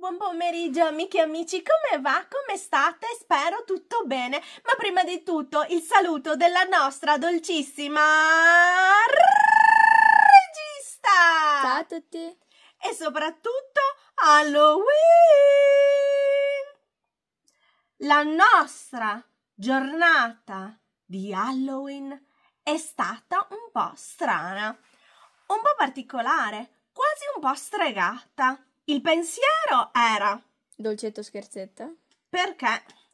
Buon pomeriggio amiche e amici, come va? Come state? Spero tutto bene, ma prima di tutto il saluto della nostra dolcissima regista! Ciao a tutti! E soprattutto Halloween! La nostra giornata di Halloween è stata un po' strana, un po' particolare, quasi un po' stregata il pensiero era dolcetto scherzetto. Perché,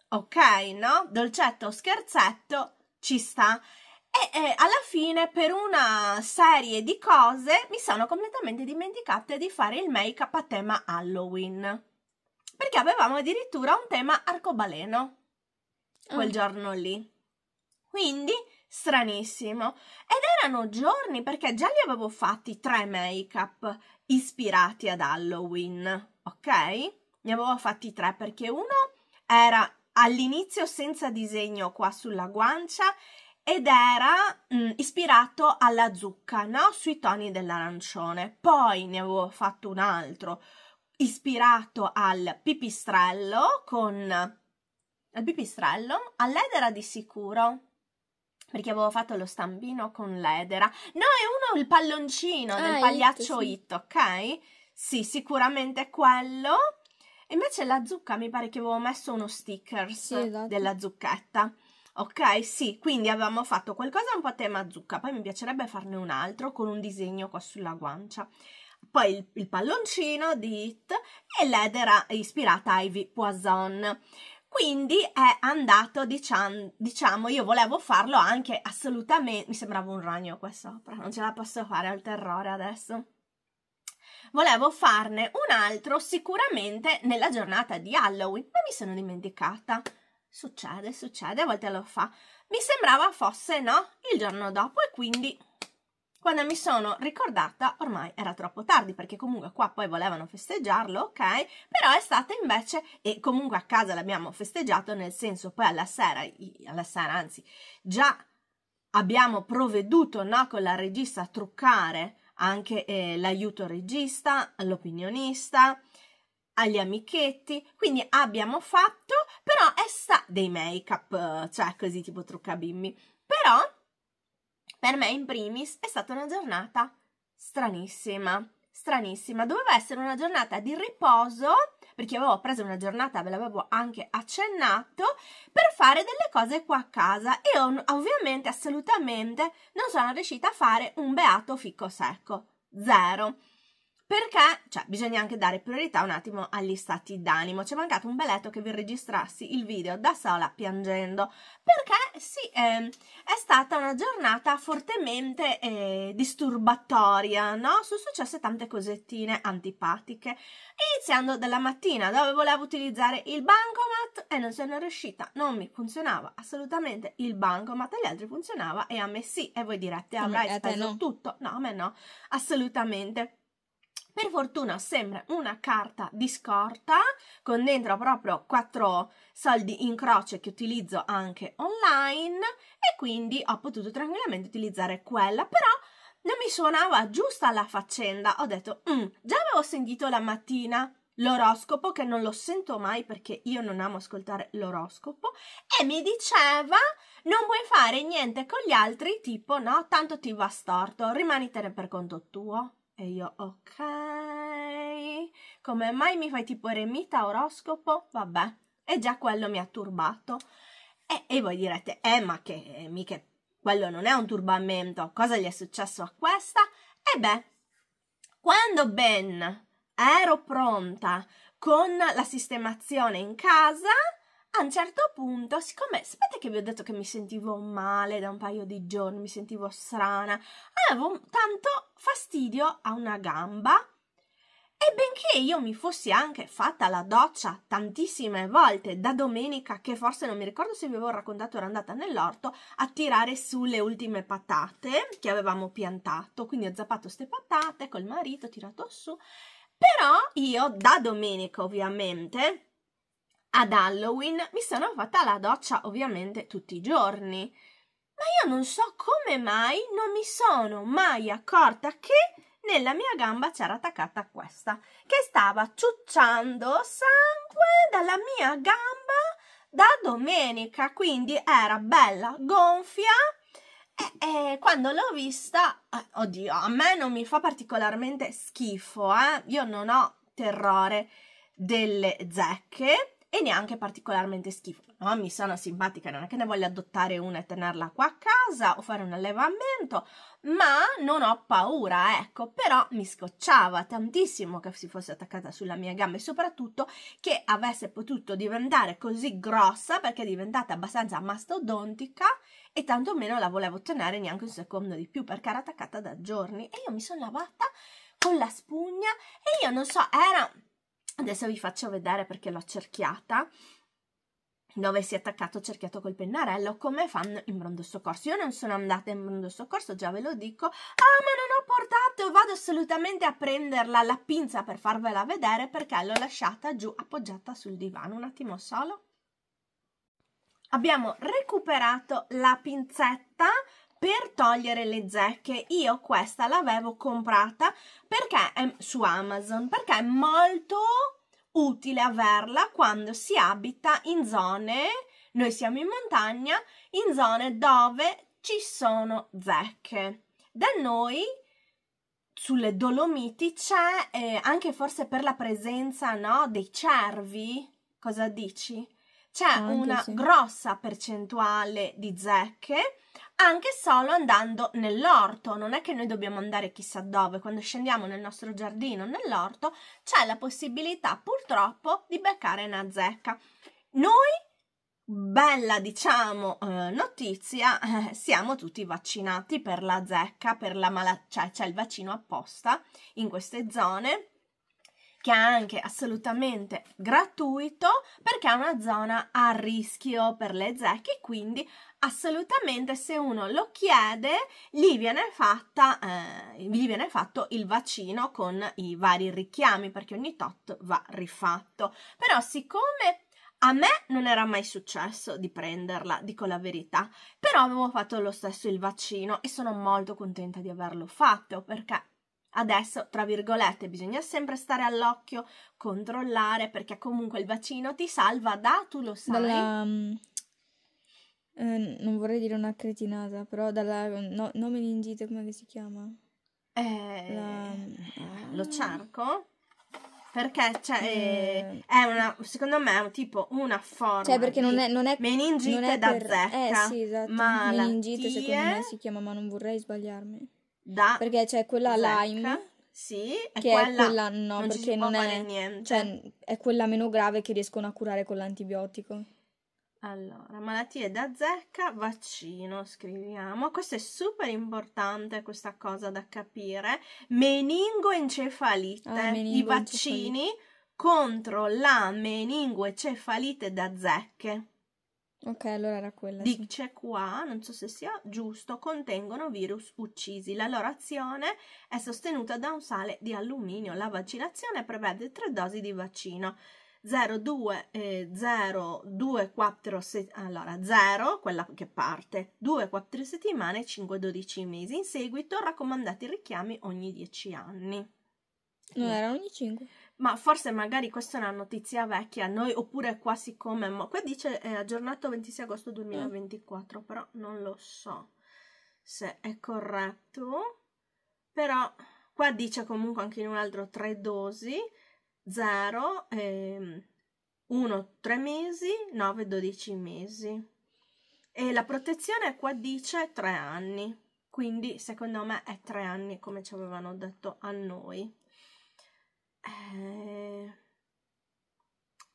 ok, no? Dolcetto scherzetto ci sta. E, e alla fine, per una serie di cose, mi sono completamente dimenticata di fare il make up a tema Halloween. Perché avevamo addirittura un tema arcobaleno quel oh. giorno lì. Quindi stranissimo. Ed erano giorni perché già li avevo fatti tre make up ispirati ad Halloween, ok? Ne avevo fatti tre perché uno era all'inizio senza disegno qua sulla guancia ed era mh, mm, ispirato alla zucca, no? Sui toni dell'arancione. Poi ne avevo fatto un altro ispirato al pipistrello con al pipistrello, all'edera di sicuro perché avevo fatto lo stampino con l'edera. No, è uno il palloncino ah, del pagliaccio It, sì. It, ok? Sì, sicuramente quello. Invece la zucca mi pare che avevo messo uno sticker sì, esatto. della zucchetta. Ok, sì, quindi avevamo fatto qualcosa un po' a tema zucca, poi mi piacerebbe farne un altro con un disegno qua sulla guancia. Poi il, il palloncino di It e l'edera ispirata a Ivy Poison. Quindi è andato, diciamo, diciamo, io volevo farlo anche assolutamente. Mi sembrava un ragno qua sopra, non ce la posso fare al terrore adesso. Volevo farne un altro sicuramente nella giornata di Halloween, ma mi sono dimenticata. Succede, succede, a volte lo fa. Mi sembrava fosse no il giorno dopo e quindi quando mi sono ricordata ormai era troppo tardi perché comunque qua poi volevano festeggiarlo, ok? Però è stata invece, e comunque a casa l'abbiamo festeggiato, nel senso poi alla sera, alla sera anzi, già abbiamo provveduto no, con la regista a truccare anche eh, l'aiuto regista, l'opinionista, agli amichetti, quindi abbiamo fatto, però è sta dei make up, cioè così tipo truccabimbi, però per me in primis è stata una giornata stranissima, stranissima. Doveva essere una giornata di riposo, perché avevo preso una giornata, ve l'avevo anche accennato, per fare delle cose qua a casa e ovviamente assolutamente non sono riuscita a fare un beato ficco secco. Zero perché cioè, bisogna anche dare priorità un attimo agli stati d'animo. Ci è mancato un beletto che vi registrassi il video da sola piangendo, perché sì, eh, è stata una giornata fortemente eh, disturbatoria, no? Sono successe tante cosettine antipatiche, iniziando dalla mattina dove volevo utilizzare il bancomat e non sono riuscita, non mi funzionava assolutamente il bancomat, agli altri funzionava e a me sì, e voi direte avrai ah, speso no. tutto, no a me no, assolutamente. Per fortuna sembra una carta di scorta con dentro proprio quattro soldi in croce che utilizzo anche online e quindi ho potuto tranquillamente utilizzare quella, però non mi suonava giusta la faccenda. Ho detto, mm, già avevo sentito la mattina l'oroscopo che non lo sento mai perché io non amo ascoltare l'oroscopo e mi diceva non puoi fare niente con gli altri tipo no tanto ti va storto rimanitene per conto tuo e io, ok. Come mai mi fai tipo eremita oroscopo? Vabbè. E già quello mi ha turbato. E, e voi direte, eh ma che, eh, mica, quello non è un turbamento. Cosa gli è successo a questa? E beh, quando ben ero pronta con la sistemazione in casa, a un certo punto, siccome sapete che vi ho detto che mi sentivo male da un paio di giorni, mi sentivo strana, avevo tanto fastidio a una gamba e benché io mi fossi anche fatta la doccia tantissime volte da domenica, che forse non mi ricordo se vi avevo raccontato, ero andata nell'orto a tirare su le ultime patate che avevamo piantato, quindi ho zappato queste patate col marito, tirato su, però io da domenica ovviamente ad Halloween mi sono fatta la doccia ovviamente tutti i giorni. Ma io non so come mai non mi sono mai accorta che nella mia gamba c'era attaccata questa, che stava ciucciando sangue dalla mia gamba da domenica, quindi era bella gonfia. E, e quando l'ho vista, eh, oddio, a me non mi fa particolarmente schifo, eh? io non ho terrore delle zecche, e neanche particolarmente schifo. No? Mi sono simpatica, non è che ne voglio adottare una e tenerla qua a casa o fare un allevamento, ma non ho paura, ecco, però mi scocciava tantissimo che si fosse attaccata sulla mia gamba e soprattutto che avesse potuto diventare così grossa perché è diventata abbastanza mastodontica e tantomeno la volevo tenere neanche un secondo di più perché era attaccata da giorni e io mi sono lavata con la spugna e io non so, era adesso vi faccio vedere perché l'ho cerchiata dove si è attaccato cerchiato col pennarello come fanno in brondo soccorso io non sono andata in brondo soccorso già ve lo dico ah ma non ho portato vado assolutamente a prenderla la pinza per farvela vedere perché l'ho lasciata giù appoggiata sul divano un attimo solo abbiamo recuperato la pinzetta per togliere le zecche io questa l'avevo comprata perché è su Amazon perché è molto utile averla quando si abita in zone noi siamo in montagna in zone dove ci sono zecche da noi sulle Dolomiti c'è eh, anche forse per la presenza no, dei cervi cosa dici? C'è ah, una sì. grossa percentuale di zecche anche solo andando nell'orto, non è che noi dobbiamo andare chissà dove, quando scendiamo nel nostro giardino, nell'orto, c'è la possibilità purtroppo di beccare una zecca. Noi, bella diciamo eh, notizia, eh, siamo tutti vaccinati per la zecca, per la mala- cioè c'è il vaccino apposta in queste zone che è anche assolutamente gratuito perché è una zona a rischio per le zecche, quindi assolutamente se uno lo chiede gli viene, fatta, eh, gli viene fatto il vaccino con i vari richiami perché ogni tot va rifatto. Però siccome a me non era mai successo di prenderla, dico la verità, però avevo fatto lo stesso il vaccino e sono molto contenta di averlo fatto perché Adesso, tra virgolette, bisogna sempre stare all'occhio, controllare, perché comunque il vaccino ti salva da, tu lo sai. Dalla, mm, eh, non vorrei dire una cretinata, però dalla no, no meningite come si chiama? Eh, La, ah. Lo ciarco? Perché cioè, eh. è una, secondo me è un tipo una forma cioè perché non è, non è meningite non è da per, eh, zecca. Eh sì, esatto. Malattie, meningite secondo me si chiama, ma non vorrei sbagliarmi. Da perché c'è cioè, quella zecca. Lyme sì, è che quella, è quella no, non perché non è niente. Cioè, è quella meno grave che riescono a curare con l'antibiotico. Allora, malattie da zecca, vaccino, scriviamo. Questo è super importante, questa cosa da capire. Meningoencefalite, oh, ah, meningoencefalite. i vaccini contro la meningoencefalite da zecche. Ok, allora era quella. Dice sì. qua, non so se sia giusto, contengono virus uccisi. La loro azione è sostenuta da un sale di alluminio. La vaccinazione prevede tre dosi di vaccino. 02, eh, allora 0, quella che parte, 2, 4 settimane, 5, 12 mesi. In seguito raccomandati richiami ogni 10 anni. Non era ogni 5? Ma forse magari questa è una notizia vecchia, noi oppure qua siccome, qua dice eh, aggiornato 26 agosto 2024, mm. però non lo so se è corretto, però qua dice comunque anche in un altro tre dosi, 0, eh, 1, 3 mesi, 9, 12 mesi. E la protezione qua dice 3 anni, quindi secondo me è 3 anni come ci avevano detto a noi. Eh,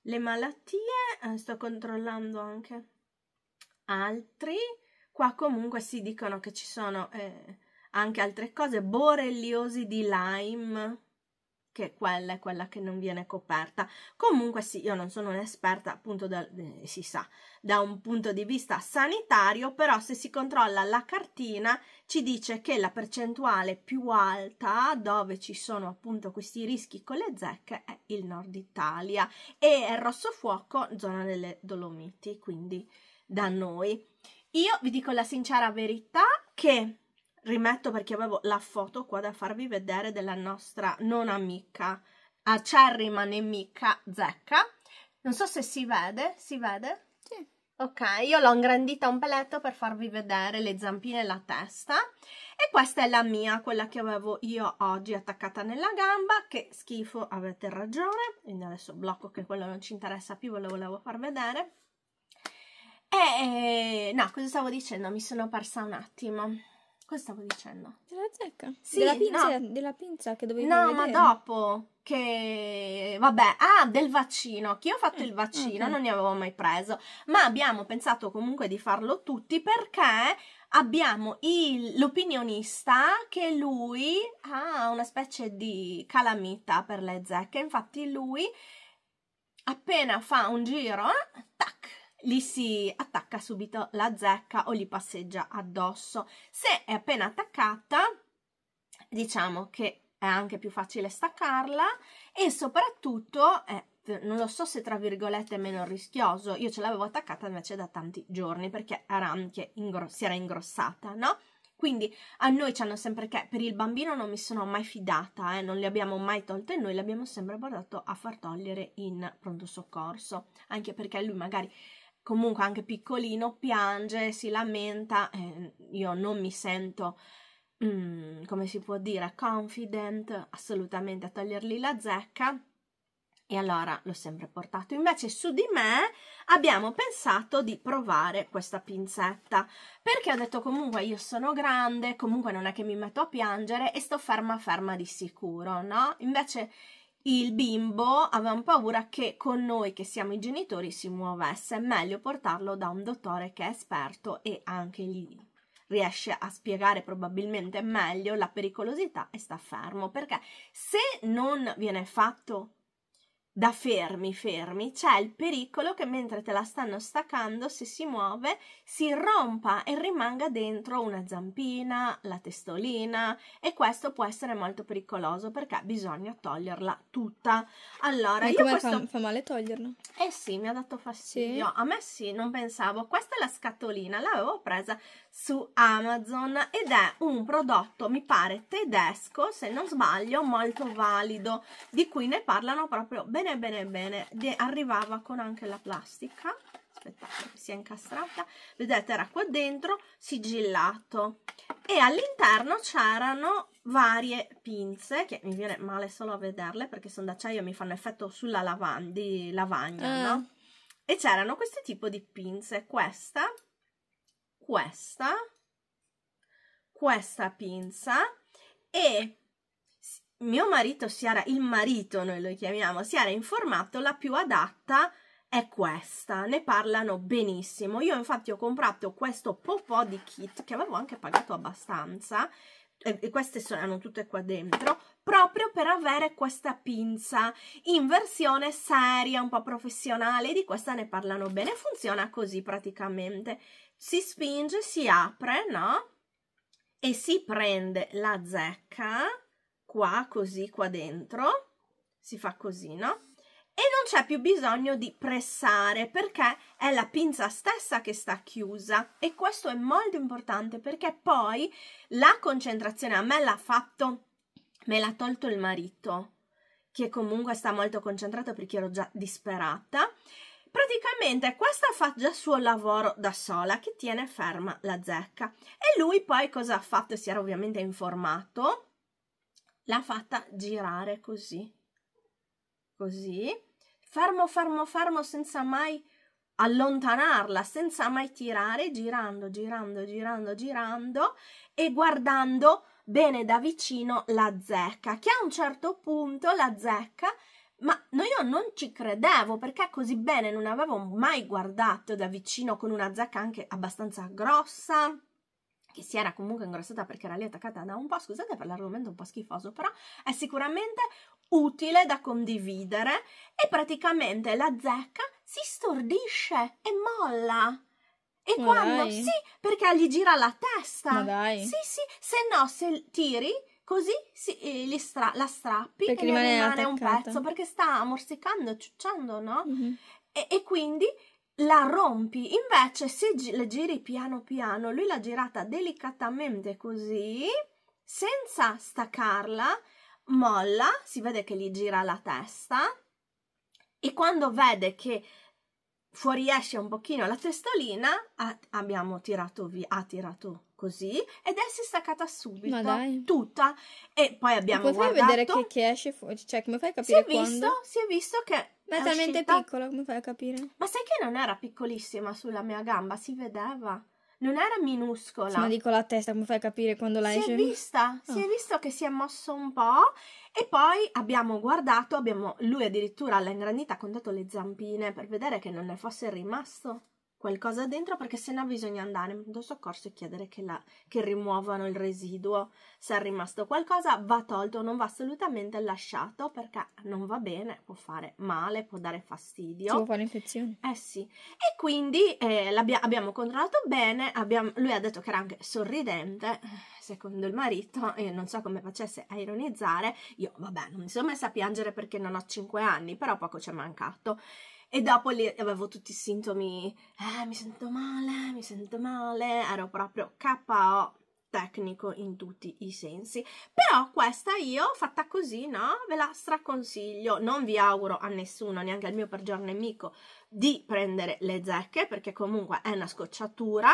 le malattie, eh, sto controllando anche altri, qua comunque si dicono che ci sono eh, anche altre cose, borreliosi di Lyme, che quella è quella che non viene coperta. Comunque sì, io non sono un'esperta appunto, da, eh, si sa, da un punto di vista sanitario, però se si controlla la cartina ci dice che la percentuale più alta dove ci sono appunto questi rischi con le zecche è il nord Italia e il rosso fuoco zona delle Dolomiti, quindi da noi. Io vi dico la sincera verità che rimetto perché avevo la foto qua da farvi vedere della nostra non amica, acerrima nemica Zecca. Non so se si vede, si vede? Sì. Ok, io l'ho ingrandita un peletto per farvi vedere le zampine e la testa. E questa è la mia, quella che avevo io oggi attaccata nella gamba, che schifo, avete ragione. Quindi adesso blocco che quello non ci interessa più, ve lo volevo far vedere. E, no, cosa stavo dicendo? Mi sono persa un attimo. Cosa stavo dicendo? Della zecca? Sì, della pinza, no. della pinza che dovevi No, vedere. ma dopo che vabbè, ah, del vaccino, che io ho fatto eh, il vaccino, okay. non ne avevo mai preso, ma abbiamo pensato comunque di farlo tutti perché abbiamo il, l'opinionista che lui ha una specie di calamita per le zecche, infatti lui appena fa un giro gli si attacca subito la zecca o gli passeggia addosso. Se è appena attaccata, diciamo che è anche più facile staccarla e soprattutto è non lo so se tra virgolette è meno rischioso, io ce l'avevo attaccata invece da tanti giorni perché era anche si era ingrossata, no? Quindi a noi ci hanno sempre che per il bambino non mi sono mai fidata, eh, non le abbiamo mai tolte noi, le abbiamo sempre portato a far togliere in pronto soccorso, anche perché lui magari comunque anche piccolino, piange, si lamenta, eh, io non mi sento, mm, come si può dire, confident assolutamente a togliergli la zecca. E allora l'ho sempre portato. Invece su di me abbiamo pensato di provare questa pinzetta. Perché ho detto comunque io sono grande, comunque non è che mi metto a piangere e sto ferma ferma di sicuro, no? Invece il bimbo avevamo paura che con noi che siamo i genitori si muovesse, è meglio portarlo da un dottore che è esperto e anche gli riesce a spiegare probabilmente meglio la pericolosità e sta fermo perché se non viene fatto da fermi fermi c'è il pericolo che mentre te la stanno staccando se si muove si rompa e rimanga dentro una zampina, la testolina e questo può essere molto pericoloso perché bisogna toglierla tutta. Allora, e io questo... fa, fa, male toglierla? Eh sì, mi ha dato fastidio. Sì. A me sì, non pensavo. Questa è la scatolina, l'avevo presa su Amazon ed è un prodotto, mi pare, tedesco, se non sbaglio, molto valido, di cui ne parlano proprio bene bene bene bene De arrivava con anche la plastica aspettate si è incastrata vedete era qua dentro sigillato e all'interno c'erano varie pinze che mi viene male solo a vederle perché sono d'acciaio e mi fanno effetto sulla lavan di lavagna eh. no? e c'erano questo tipo di pinze questa questa questa pinza e mio marito si era, il marito noi lo chiamiamo, si era informato, la più adatta è questa, ne parlano benissimo. Io infatti ho comprato questo popò di kit che avevo anche pagato abbastanza e queste sono tutte qua dentro proprio per avere questa pinza in versione seria un po' professionale di questa ne parlano bene funziona così praticamente si spinge si apre no e si prende la zecca qua così qua dentro si fa così no e non c'è più bisogno di pressare perché è la pinza stessa che sta chiusa e questo è molto importante perché poi la concentrazione a me l'ha fatto me l'ha tolto il marito che comunque sta molto concentrato perché ero già disperata praticamente questa fa già il suo lavoro da sola che tiene ferma la zecca e lui poi cosa ha fatto si era ovviamente informato l'ha fatta girare così, così, fermo, fermo, fermo senza mai allontanarla, senza mai tirare, girando, girando, girando, girando e guardando bene da vicino la zecca, che a un certo punto la zecca ma io non ci credevo perché così bene non avevo mai guardato da vicino con una zecca anche abbastanza grossa, che si era comunque ingrossata perché era lì attaccata da un po', scusate per l'argomento un po' schifoso, però è sicuramente utile da condividere e praticamente la zecca si stordisce e molla. E Ma quando? Dai. Sì, perché gli gira la testa. Ma dai. Sì, sì, se no se tiri così si, eh, stra- la strappi perché e rimane, rimane un pezzo perché sta morsicando, ciucciando, no? Mm-hmm. E, e quindi la rompi. Invece, se gi- la giri piano piano, lui l'ha girata delicatamente così, senza staccarla, molla, si vede che gli gira la testa e quando vede che fuoriesce un pochino la testolina, a- abbiamo tirato via, ha tirato così ed è si è staccata subito, tutta e poi abbiamo e poi guardato. vedere che, che esce fuori, cioè come fai a capire si è visto, Si è visto che ma è talmente uscita... piccola, come fai a capire? Ma sai che non era piccolissima sulla mia gamba, si vedeva. Non era minuscola. ma dico la testa, come fai a capire quando l'hai scelta? Si è vista, oh. si è ah. visto che si è mosso un po' e poi abbiamo guardato, abbiamo, lui addirittura l'ha ingrandita, ha contato le zampine per vedere che non ne fosse rimasto qualcosa dentro perché se no bisogna andare in pronto soccorso e chiedere che, la, che rimuovano il residuo. Se è rimasto qualcosa va tolto, non va assolutamente lasciato perché non va bene, può fare male, può dare fastidio. può fare infezioni Eh sì. E quindi eh, abbiamo controllato bene, abbiamo, lui ha detto che era anche sorridente, secondo il marito, e non so come facesse a ironizzare, io vabbè non mi sono messa a piangere perché non ho 5 anni, però poco ci è mancato. E dopo lì avevo tutti i sintomi, eh, mi sento male, mi sento male, ero proprio KO tecnico in tutti i sensi. Però questa io, fatta così, no? Ve la straconsiglio. Non vi auguro a nessuno, neanche al mio peggior nemico, di prendere le zecche, perché comunque è una scocciatura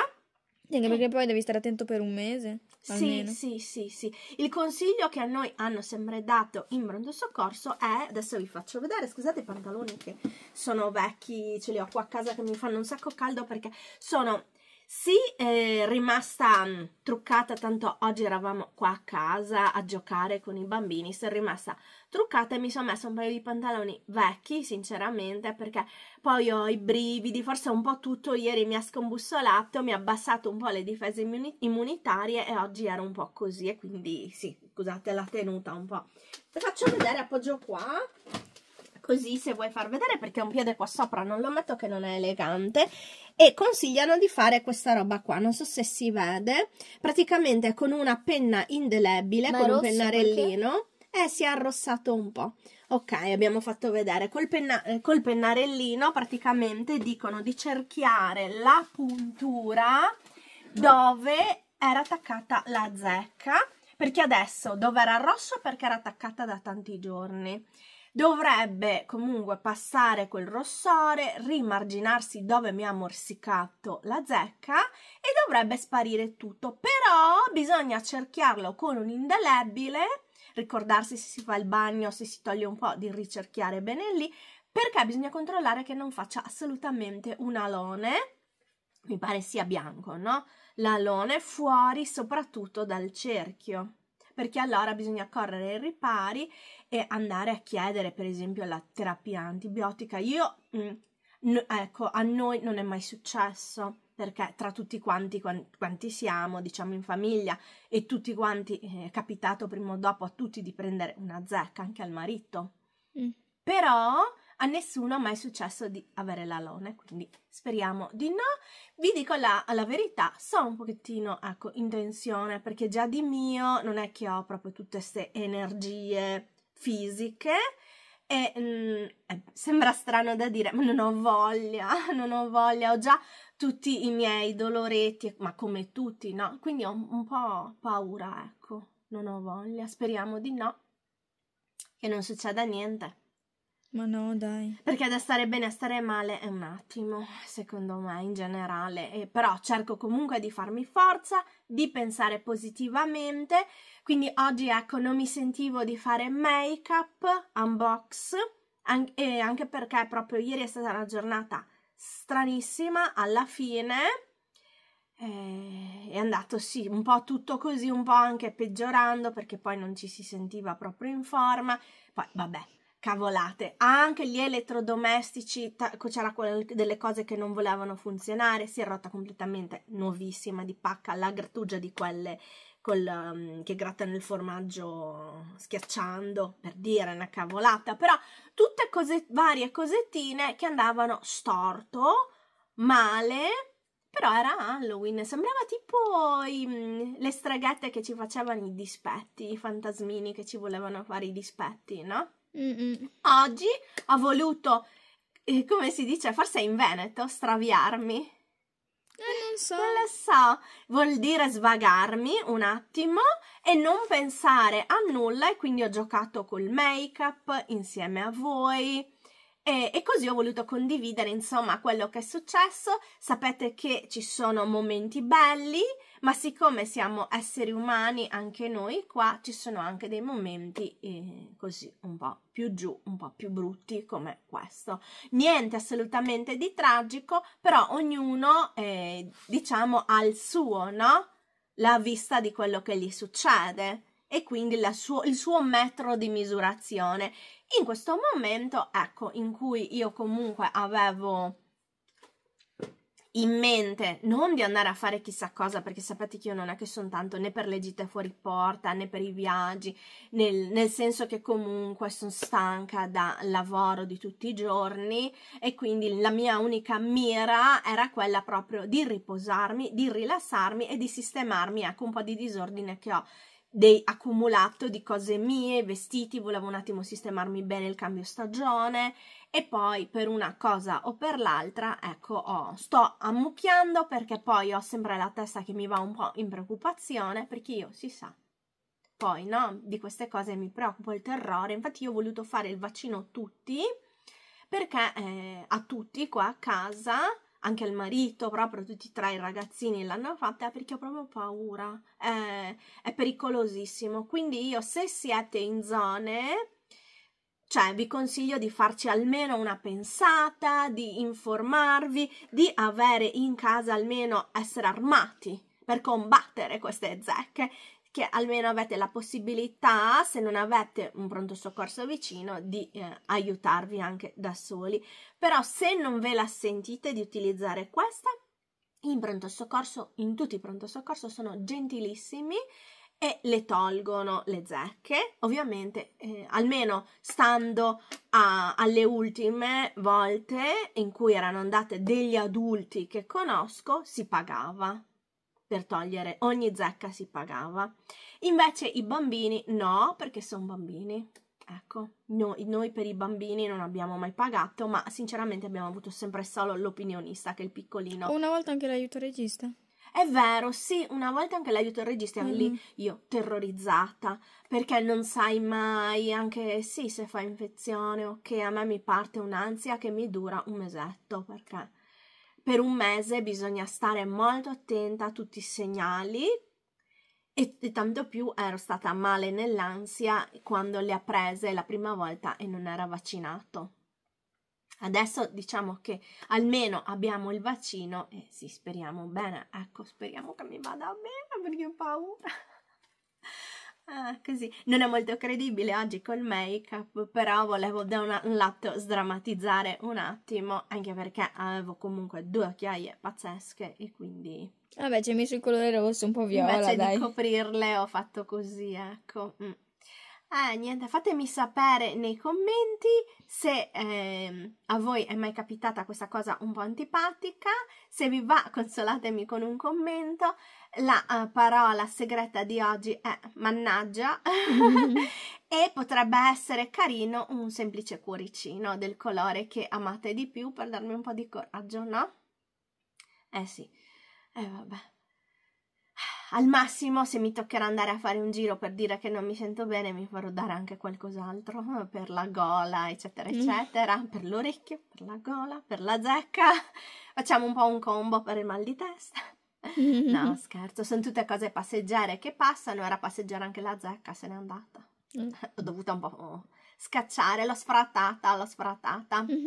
anche perché poi devi stare attento per un mese. Sì, sì, sì, sì. Il consiglio che a noi hanno sempre dato in pronto soccorso è, adesso vi faccio vedere, scusate i pantaloni che sono vecchi, ce li ho qua a casa che mi fanno un sacco caldo perché sono sì, è eh, rimasta um, truccata, tanto oggi eravamo qua a casa a giocare con i bambini, sono rimasta truccata e mi sono messa un paio di pantaloni vecchi, sinceramente, perché poi ho i brividi, forse un po' tutto ieri mi ha scombussolato, mi ha abbassato un po' le difese immunitarie e oggi ero un po' così e quindi sì, scusate la tenuta un po'. Vi faccio vedere, appoggio qua, così se vuoi far vedere perché un piede qua sopra non lo metto che non è elegante e consigliano di fare questa roba qua non so se si vede praticamente con una penna indelebile Ma con un pennarellino perché? eh si è arrossato un po' ok abbiamo fatto vedere col, penna eh, col pennarellino praticamente dicono di cerchiare la puntura dove era attaccata la zecca perché adesso dove era rosso perché era attaccata da tanti giorni dovrebbe comunque passare quel rossore, rimarginarsi dove mi ha morsicato la zecca e dovrebbe sparire tutto, però bisogna cerchiarlo con un indelebile, ricordarsi se si fa il bagno, se si toglie un po' di ricerchiare bene lì, perché bisogna controllare che non faccia assolutamente un alone, mi pare sia bianco, no? L'alone fuori soprattutto dal cerchio perché allora bisogna correre ai ripari e andare a chiedere per esempio la terapia antibiotica. Io, mm, ecco, a noi non è mai successo perché tra tutti quanti, quanti siamo, diciamo in famiglia, e tutti quanti eh, è capitato prima o dopo a tutti di prendere una zecca, anche al marito. Mm. Però a nessuno è mai successo di avere l'alone, quindi speriamo di no. Vi dico la, la verità, sono un pochettino ecco, in tensione perché già di mio non è che ho proprio tutte queste energie fisiche e mh, mm, eh, sembra strano da dire, ma non ho voglia, non ho voglia, ho già tutti i miei doloretti, ma come tutti, no? Quindi ho un po' paura, ecco, non ho voglia, speriamo di no, che non succeda niente. Ma no, dai. Perché da stare bene a stare male è un attimo, secondo me, in generale. E però cerco comunque di farmi forza, di pensare positivamente. Quindi oggi, ecco, non mi sentivo di fare make-up, unbox, an- e anche perché proprio ieri è stata una giornata stranissima. Alla fine eh, è andato, sì, un po' tutto così, un po' anche peggiorando, perché poi non ci si sentiva proprio in forma. Poi, vabbè cavolate. Anche gli elettrodomestici, c'era delle cose che non volevano funzionare, si è rotta completamente nuovissima di pacca, la grattugia di quelle col, um, che grattano il formaggio schiacciando, per dire una cavolata, però tutte cose, varie cosettine che andavano storto, male, però era Halloween, sembrava tipo i, mm, le streghette che ci facevano i dispetti, i fantasmini che ci volevano fare i dispetti, no? Mm -mm. Oggi ha voluto, eh, come si dice, forse in Veneto, straviarmi. Eh, non so. Non lo so. Vuol dire svagarmi un attimo e non pensare a nulla e quindi ho giocato col make-up insieme a voi. E, e, così ho voluto condividere insomma quello che è successo. Sapete che ci sono momenti belli ma siccome siamo esseri umani anche noi qua ci sono anche dei momenti eh, così un po' più giù, un po' più brutti come questo. Niente assolutamente di tragico, però ognuno eh, diciamo ha il suo, no? La vista di quello che gli succede e quindi suo, il suo metro di misurazione. In questo momento, ecco, in cui io comunque avevo in mente non di andare a fare chissà cosa, perché sapete che io non è che sono tanto né per le gite fuori porta né per i viaggi, nel, nel senso che comunque sono stanca da lavoro di tutti i giorni e quindi la mia unica mira era quella proprio di riposarmi, di rilassarmi e di sistemarmi anche ecco, un po' di disordine che ho dei, accumulato di cose mie, vestiti, volevo un attimo sistemarmi bene il cambio stagione e poi per una cosa o per l'altra, ecco, oh, sto ammucchiando perché poi ho sempre la testa che mi va un po' in preoccupazione, perché io si sa, poi no, di queste cose mi preoccupo il terrore, infatti io ho voluto fare il vaccino a tutti, perché eh, a tutti qua a casa, anche al marito, proprio tutti e i ragazzini l'hanno fatta perché ho proprio paura, eh, è pericolosissimo, quindi io se siete in zone cioè, vi consiglio di farci almeno una pensata, di informarvi, di avere in casa almeno essere armati per combattere queste zecche che almeno avete la possibilità, se non avete un pronto soccorso vicino, di eh, aiutarvi anche da soli. Però se non ve la sentite di utilizzare questa, in pronto soccorso, in tutti i pronto soccorso sono gentilissimi e le tolgono le zecche, ovviamente eh, almeno stando a, alle ultime volte in cui erano andate degli adulti che conosco, si pagava per togliere ogni zecca si pagava. Invece i bambini no, perché sono bambini. Ecco, no, noi per i bambini non abbiamo mai pagato, ma sinceramente abbiamo avuto sempre solo l'opinionista che è il piccolino. Una volta anche l'aiuto regista. È vero, sì, una volta anche l'aiuto al regista mm lì, mm-hmm. io terrorizzata, perché non sai mai, anche sì, se fa infezione o okay, che a me mi parte un'ansia che mi dura un mesetto, perché per un mese bisogna stare molto attenta a tutti i segnali e, e tanto più ero stata male nell'ansia quando le ha prese la prima volta e non era vaccinato. Adesso diciamo che almeno abbiamo il vaccino e sì, speriamo bene. Ecco, speriamo che mi vada bene perché ho paura. Ah, così. Non è molto credibile oggi col make-up, però volevo da un lato sdrammatizzare un attimo, anche perché avevo comunque due occhiaie pazzesche e quindi... Vabbè, ci hai messo il colore rosso, un po' viola, Invece dai. di coprirle ho fatto così, ecco. Mm. Eh, niente, fatemi sapere nei commenti se eh, a voi è mai capitata questa cosa un po' antipatica. Se vi va, consolatemi con un commento. La uh, parola segreta di oggi è mannaggia e potrebbe essere carino un semplice cuoricino del colore che amate di più per darmi un po' di coraggio, no? Eh sì, e eh, vabbè al massimo se mi toccherà andare a fare un giro per dire che non mi sento bene mi farò dare anche qualcos'altro eh, per la gola eccetera mm. eccetera mm. per l'orecchio per la gola per la zecca facciamo un po' un combo per il mal di testa no scherzo sono tutte cose passeggiare che passano era passeggiare anche la zecca se n'è andata mm. ho dovuto un po' scacciare, l'ho sfrattata, l'ho sfrattata.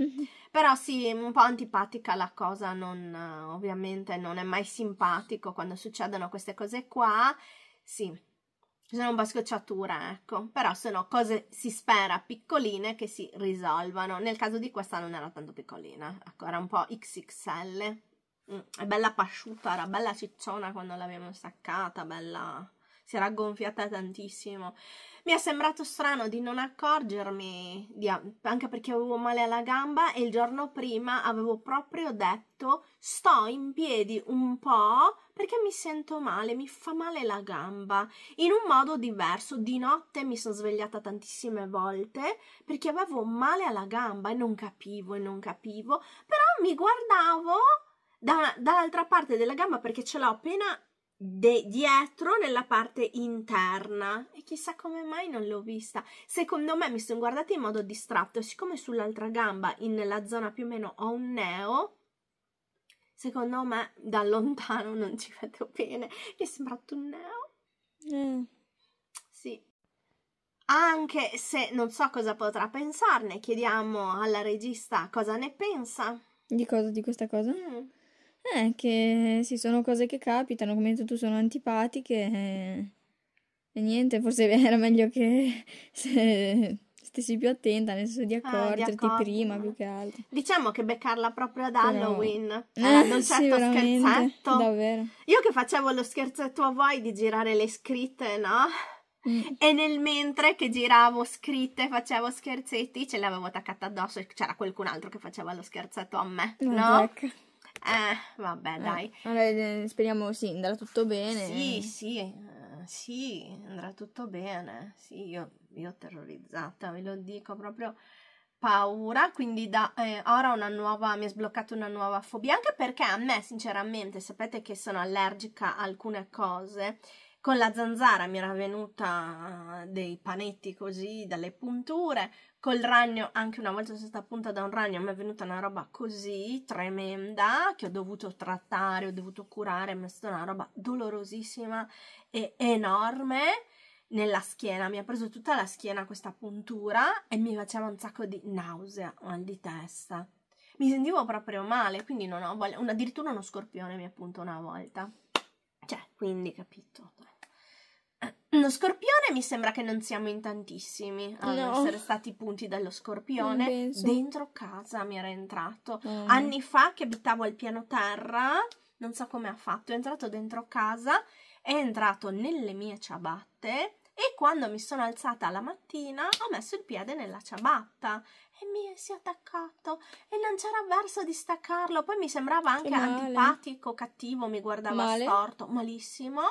Però sì, un po' antipatica la cosa, non, eh, ovviamente non è mai simpatico quando succedono queste cose qua. Sì, sono un po' scocciatura, ecco. Però sono cose, si spera, piccoline che si risolvano. Nel caso di questa non era tanto piccolina, ecco, era un po' XXL. Mm, è bella pasciuta, era bella cicciona quando l'abbiamo staccata, bella si era gonfiata tantissimo. Mi è sembrato strano di non accorgermi, di, anche perché avevo male alla gamba e il giorno prima avevo proprio detto sto in piedi un po' perché mi sento male, mi fa male la gamba, in un modo diverso. Di notte mi sono svegliata tantissime volte perché avevo male alla gamba e non capivo e non capivo, però mi guardavo da, dall'altra parte della gamba perché ce l'ho appena de- dietro nella parte interna e chissà come mai non l'ho vista secondo me mi sono guardata in modo distratto siccome sull'altra gamba in, nella zona più o meno ho un neo secondo me da lontano non ci vedo bene mi è sembrato un neo mm. sì anche se non so cosa potrà pensarne chiediamo alla regista cosa ne pensa di cosa di questa cosa mm. Eh, che sì, sono cose che capitano, come hai detto tu sono antipatiche eh, e niente, forse era meglio che se stessi più attenta, nel senso di eh, accorgerti ah, prima più che altro. Diciamo che beccarla proprio ad Halloween, Però... eh, un certo sì, scherzetto. Davvero. Io che facevo lo scherzetto a voi di girare le scritte, no? Mm. E nel mentre che giravo scritte, facevo scherzetti, ce l'avevo attaccata addosso e c'era qualcun altro che faceva lo scherzetto a me, eh, no? Ecco. Eh, vabbè, eh, dai. Allora, eh, speriamo sì, andrà tutto bene. Sì, sì, eh, sì, andrà tutto bene. Sì, io, io terrorizzata, ve lo dico proprio paura, quindi da eh, ora una nuova, mi è sbloccata una nuova fobia, anche perché a me sinceramente sapete che sono allergica a alcune cose, con la zanzara mi era venuta dei panetti così dalle punture, col ragno, anche una volta sono stata punta da un ragno, mi è venuta una roba così tremenda che ho dovuto trattare, ho dovuto curare, mi è stata una roba dolorosissima e enorme nella schiena, mi ha preso tutta la schiena questa puntura e mi faceva un sacco di nausea, mal di testa. Mi sentivo proprio male, quindi non ho voglia, addirittura uno scorpione mi appunto una volta. Cioè, quindi capito. Lo scorpione mi sembra che non siamo in tantissimi a no. essere stati punti dallo scorpione. Dentro casa mi era entrato. Mm. Anni fa che abitavo al piano terra, non so come ha fatto, è entrato dentro casa, è entrato nelle mie ciabatte e quando mi sono alzata la mattina ho messo il piede nella ciabatta e mi si è attaccato e non c'era verso di staccarlo. Poi mi sembrava anche antipatico, cattivo, mi guardava Male. storto, malissimo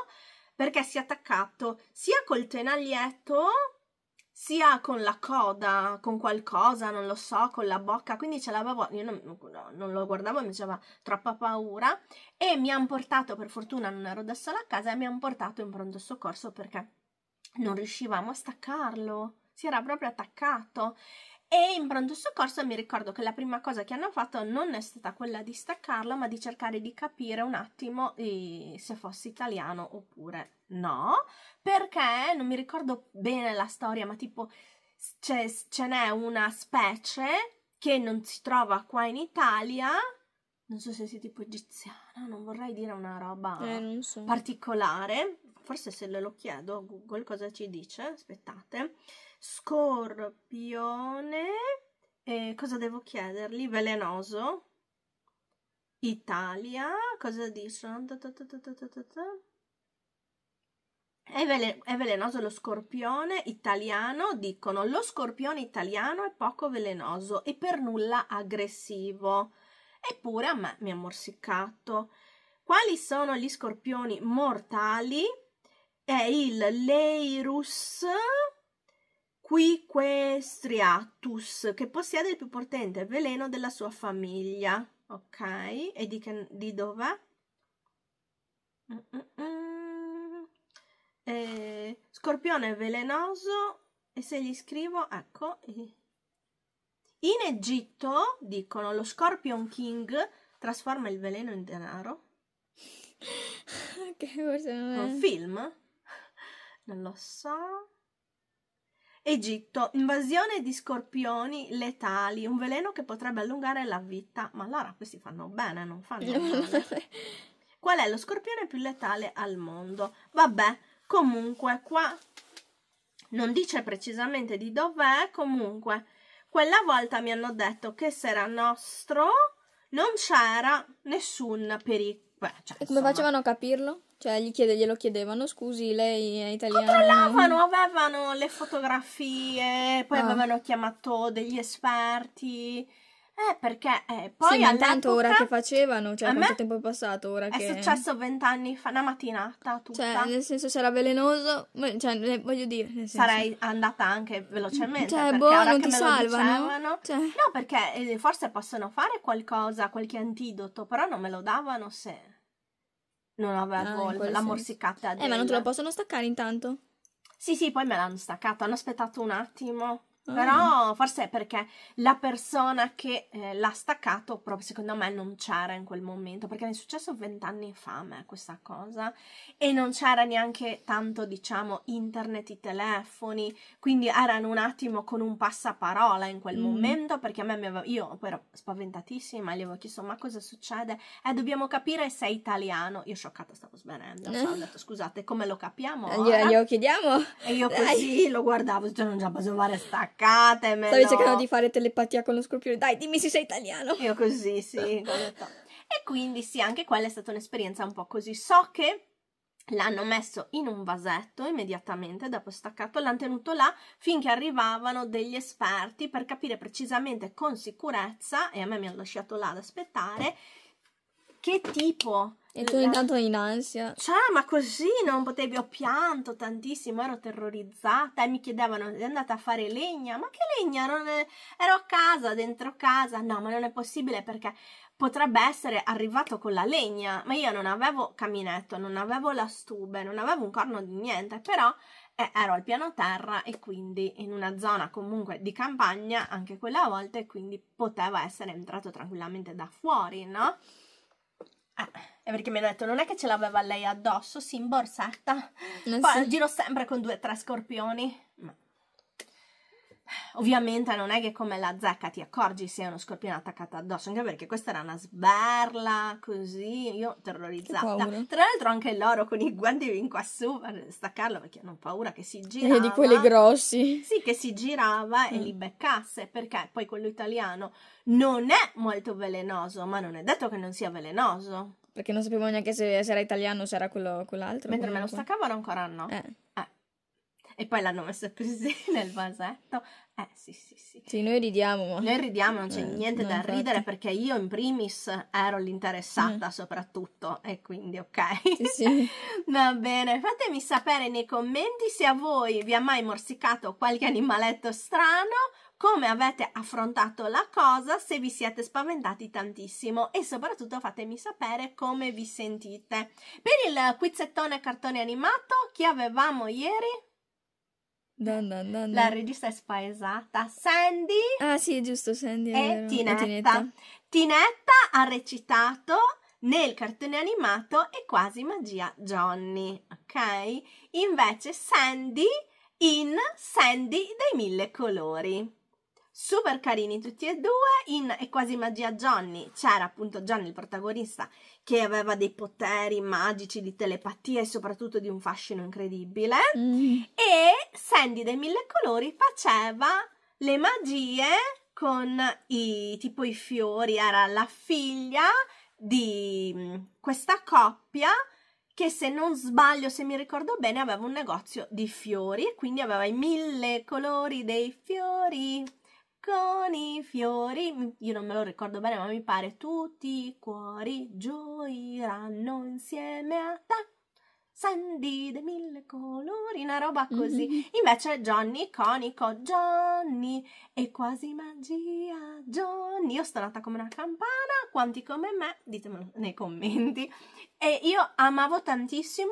perché si è attaccato sia col tenaglietto sia con la coda, con qualcosa, non lo so, con la bocca, quindi ce l'avevo, io non, non lo guardavo, mi faceva troppa paura e mi hanno portato, per fortuna non ero da sola a casa, e mi hanno portato in pronto soccorso perché non riuscivamo a staccarlo, si era proprio attaccato e in pronto soccorso mi ricordo che la prima cosa che hanno fatto non è stata quella di staccarlo, ma di cercare di capire un attimo eh, se fosse italiano oppure no, perché non mi ricordo bene la storia, ma tipo cioè, ce n'è una specie che non si trova qua in Italia. Non so se sia tipo egiziana, non vorrei dire una roba eh, so. particolare. Forse se le lo chiedo Google cosa ci dice, aspettate. Scorpione, e cosa devo chiedergli? Velenoso, Italia, cosa dicono? È, è velenoso lo scorpione italiano, dicono lo scorpione italiano è poco velenoso e per nulla aggressivo. Eppure a me mi ha morsicato. Quali sono gli scorpioni mortali? È il Leirus, Quiquestriatus, che possiede il più potente veleno della sua famiglia. Ok, e di, che, di dov'è? Mm, mm, mm. Eh, scorpione velenoso, e se gli scrivo, ecco. In Egitto, dicono, lo Scorpion King trasforma il veleno in denaro. ok, forse non è... Un film? Non lo so. Egitto, invasione di scorpioni letali, un veleno che potrebbe allungare la vita. Ma allora questi fanno bene, non fanno male. Qual è lo scorpione più letale al mondo? Vabbè, comunque qua non dice precisamente di dov'è, comunque quella volta mi hanno detto che se era nostro non c'era nessun pericolo Beh, cioè, e come facevano a capirlo? Cioè, gli chiede, glielo chiedevano, scusi, lei è italiana? Controllavano, avevano le fotografie, poi ah. avevano chiamato degli esperti eh, perché eh, poi sì, ma intanto ora che facevano, cioè quanto tempo è passato ora è che... È successo vent'anni fa, una mattinata tutta. Cioè, nel senso se era velenoso, cioè, voglio dire, senso... Sarei andata anche velocemente, cioè, boh, non ti salvano. Dicevano, cioè... No, perché eh, forse possono fare qualcosa, qualche antidoto, però non me lo davano se non aveva ah, gol, la morsicata Eh, ma non te lo possono staccare intanto? Sì, sì, poi me l'hanno staccato, hanno aspettato un attimo però ah. forse è perché la persona che eh, l'ha staccato, proprio secondo me, non c'era in quel momento, perché mi è successo vent'anni fa a me questa cosa e non c'era neanche tanto, diciamo, internet, i telefoni, quindi erano un attimo con un passaparola in quel mm. momento, perché a me mi avevo, io ero spaventatissima, gli avevo chiesto ma cosa succede? Eh, dobbiamo capire se è italiano. Io scioccata stavo svenendo, cioè, ho detto scusate, come lo capiamo? Glielo chiediamo? E io così Dai. lo guardavo, cioè non già basovare stacca attaccata Stavi cercando di fare telepatia con lo scorpione. Dai, dimmi se sei italiano. Io così, sì. e quindi sì, anche quella è stata un'esperienza un po' così. So che l'hanno messo in un vasetto immediatamente dopo staccato, l'hanno tenuto là finché arrivavano degli esperti per capire precisamente con sicurezza, e a me mi hanno lasciato là ad aspettare, che tipo e tu intanto in ansia. Cioè, ma così non potevi, ho pianto tantissimo, ero terrorizzata e mi chiedevano, è andata a fare legna? Ma che legna? È... Ero a casa, dentro casa. No, ma non è possibile perché potrebbe essere arrivato con la legna, ma io non avevo caminetto, non avevo la stube, non avevo un corno di niente, però eh, ero al piano terra e quindi in una zona comunque di campagna anche quella volta e quindi poteva essere entrato tranquillamente da fuori, no? Eh, perché mi ha detto, non è che ce l'aveva lei addosso, si imborsetta. Non Poi so. giro sempre con due o tre scorpioni. Ma Ovviamente non è che come la zecca ti accorgi se è uno scorpione attaccato addosso, anche perché questa era una sberla così, io terrorizzata. Tra l'altro anche loro con i guanti in qua su per staccarlo perché hanno paura che si eh, girava. E di quelli grossi. Sì, che si girava mm. e li mm. beccasse perché poi quello italiano non è molto velenoso, ma non è detto che non sia velenoso. Perché non sapevo neanche se, se era italiano o se era quello, quell'altro. Mentre me lo staccavano ancora no. Eh. E poi l'hanno messo così nel vasetto. Eh sì, sì, sì. Sì, noi ridiamo. Noi ridiamo, non c'è eh, niente non da infatti. ridere perché io in primis ero l'interessata mm. soprattutto e quindi ok. Sì, sì. Va bene, fatemi sapere nei commenti se a voi vi ha mai morsicato qualche animaletto strano come avete affrontato la cosa, se vi siete spaventati tantissimo e soprattutto fatemi sapere come vi sentite. Per il quizzettone cartone animato, chi avevamo ieri? No, no, no, La regista è spaesata. Sandy. Ah, sì, giusto, Sandy. E Tinetta. Tinetta. Tinetta ha recitato nel cartone animato e quasi magia Johnny, ok? Invece Sandy in Sandy dei mille colori super carini tutti e due. In E quasi magia Johnny c'era appunto Johnny il protagonista che aveva dei poteri magici di telepatia e soprattutto di un fascino incredibile. Mm. E Sandy dei Mille Colori faceva le magie con i tipo i fiori, era la figlia di mm, questa coppia che se non sbaglio, se mi ricordo bene, aveva un negozio di fiori e quindi aveva i mille colori dei fiori con i fiori, io non me lo ricordo bene, ma mi pare tutti i cuori gioiranno insieme a te. Sandy dei mille colori, una roba così. Mm -hmm. Invece Johnny, iconico, Johnny, è quasi magia, Johnny. Io sto nata come una campana, quanti come me, ditemelo nei commenti. E io amavo tantissimo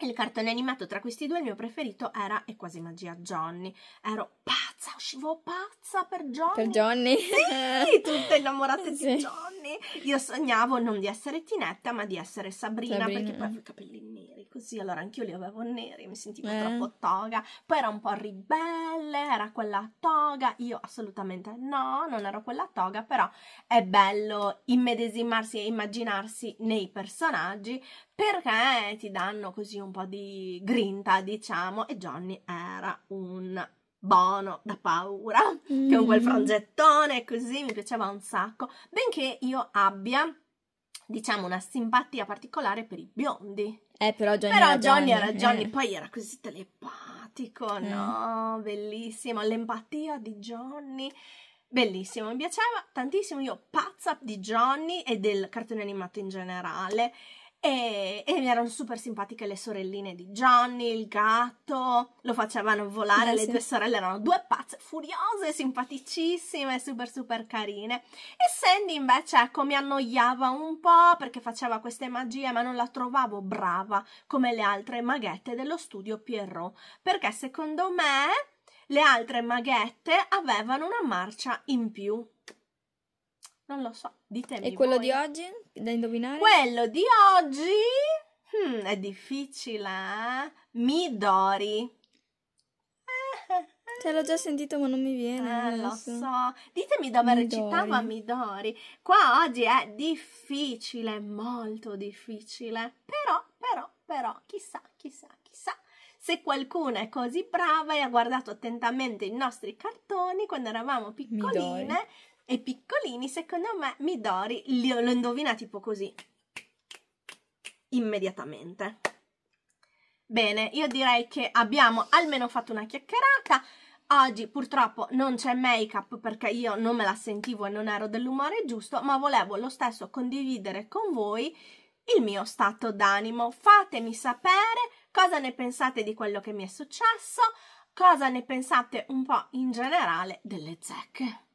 il cartone animato tra questi due, il mio preferito era È quasi magia, Johnny. Ero pazzo pazza, uscivo pazza per Johnny. Per Johnny. Sì, tutte innamorate sì. di Johnny. Io sognavo non di essere Tinetta, ma di essere Sabrina, Sabrina. perché poi avevo i capelli neri, così. Allora anch'io li avevo neri, mi sentivo eh. troppo toga. Poi era un po' ribelle, era quella toga. Io assolutamente no, non ero quella toga, però è bello immedesimarsi e immaginarsi nei personaggi perché ti danno così un po' di grinta, diciamo, e Johnny era un Bono da paura, mm. con quel frangettone così mi piaceva un sacco, benché io abbia, diciamo, una simpatia particolare per i biondi. Eh, però Johnny, però era, Johnny, Johnny, era eh. Johnny eh. poi era così telepatico, eh. no? Bellissimo, l'empatia di Johnny. Bellissimo, mi piaceva tantissimo, io pazza di Johnny e del cartone animato in generale. E, e, mi erano super simpatiche le sorelline di Johnny, il gatto, lo facevano volare, sì, le sì. due sorelle erano due pazze, furiose, simpaticissime, super super carine. E Sandy invece, ecco, mi annoiava un po' perché faceva queste magie, ma non la trovavo brava come le altre maghette dello studio Pierrot, perché secondo me le altre maghette avevano una marcia in più. Non lo so, ditemi E quello voi. di oggi? Da indovinare? Quello di oggi... Hmm, è difficile. Eh? Midori. Ce l'ho già sentito ma non mi viene. Eh, lo so. so. Ditemi dove Midori. recitava Midori. Qua oggi è difficile, molto difficile. Però, però, però, chissà, chissà, chissà. Se qualcuno è così brava e ha guardato attentamente i nostri cartoni quando eravamo piccoline, Midori e piccolini, secondo me Midori li ho, lo tipo così, immediatamente. Bene, io direi che abbiamo almeno fatto una chiacchierata. Oggi purtroppo non c'è make up perché io non me la sentivo e non ero dell'umore giusto, ma volevo lo stesso condividere con voi il mio stato d'animo. Fatemi sapere cosa ne pensate di quello che mi è successo, cosa ne pensate un po' in generale delle zecche.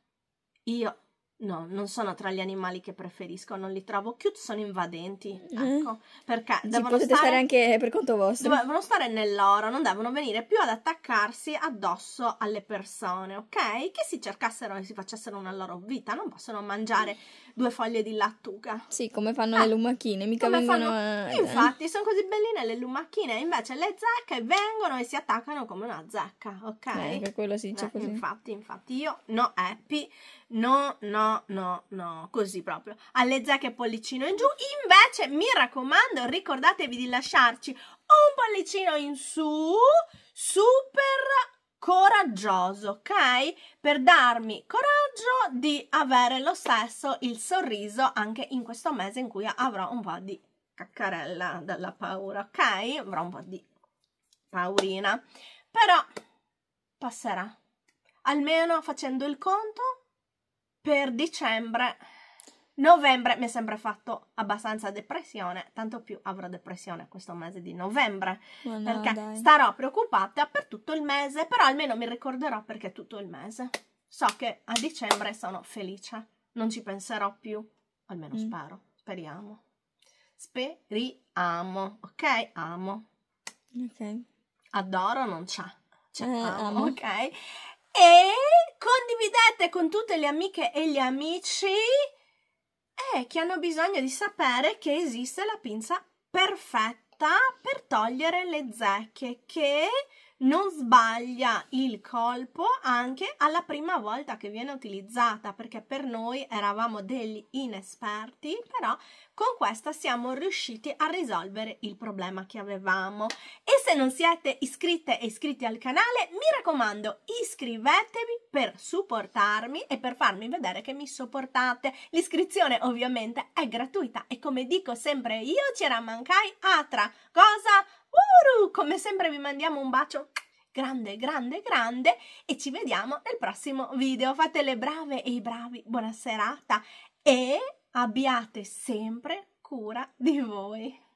Io no, non sono tra gli animali che preferisco, non li trovo cute, sono invadenti. Eh. Ecco, perché Ci devono potete stare, anche per conto vostro. Devono stare nell'oro, non devono venire più ad attaccarsi addosso alle persone, ok? Che si cercassero e si facessero una loro vita, non possono mangiare due foglie di lattuga. Sì, come fanno eh, le lumachine, mica vengono fanno... a... Eh, infatti, sono così belline le lumachine, invece le zecche vengono e si attaccano come una zecca, ok? Eh, quello si dice eh, così. Infatti, infatti, io no happy No, no, no, no, così proprio. Alle zacche pollicino in giù. Invece, mi raccomando, ricordatevi di lasciarci un pollicino in su, super coraggioso, ok? Per darmi coraggio di avere lo stesso il sorriso anche in questo mese in cui avrò un po' di caccarella dalla paura, ok? Avrò un po' di paurina, però passerà. Almeno facendo il conto per dicembre, novembre mi è sempre fatto abbastanza depressione, tanto più avrò depressione questo mese di novembre, no, perché dai. starò preoccupata per tutto il mese, però almeno mi ricorderò perché tutto il mese. So che a dicembre sono felice, non ci penserò più, almeno mm. spero, speriamo. Speriamo, ok? Amo. Ok. Adoro non c'è. Cioè, eh, amo, amo, ok? E condividete con tutte le amiche e gli amici eh, che hanno bisogno di sapere che esiste la pinza perfetta per togliere le zecche che non sbaglia il colpo anche alla prima volta che viene utilizzata, perché per noi eravamo degli inesperti, però con questa siamo riusciti a risolvere il problema che avevamo. E se non siete iscritte e iscritti al canale, mi raccomando, iscrivetevi per supportarmi e per farmi vedere che mi sopportate. L'iscrizione ovviamente è gratuita e come dico sempre io, c'era mancai altra cosa Uh, come sempre vi mandiamo un bacio grande, grande, grande e ci vediamo nel prossimo video. Fate le brave e i bravi, buona serata e abbiate sempre cura di voi.